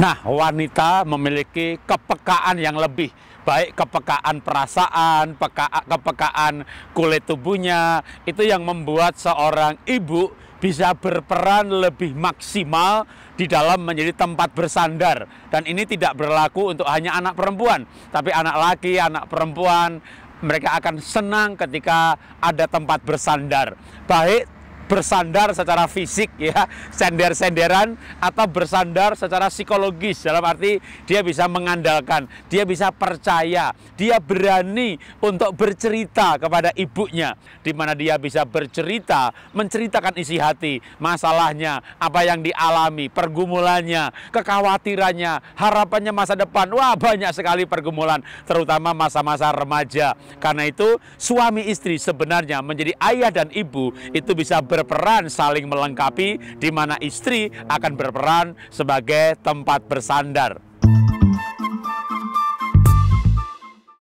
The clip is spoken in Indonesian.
Nah, wanita memiliki kepekaan yang lebih, baik kepekaan perasaan, peka, kepekaan kulit tubuhnya, itu yang membuat seorang ibu bisa berperan lebih maksimal di dalam menjadi tempat bersandar dan ini tidak berlaku untuk hanya anak perempuan tapi anak laki, anak perempuan mereka akan senang ketika ada tempat bersandar baik bersandar secara fisik ya, sender-senderan atau bersandar secara psikologis dalam arti dia bisa mengandalkan, dia bisa percaya, dia berani untuk bercerita kepada ibunya di mana dia bisa bercerita, menceritakan isi hati, masalahnya, apa yang dialami, pergumulannya, kekhawatirannya, harapannya masa depan. Wah, banyak sekali pergumulan terutama masa-masa remaja. Karena itu suami istri sebenarnya menjadi ayah dan ibu itu bisa ber berperan saling melengkapi, di mana istri akan berperan sebagai tempat bersandar.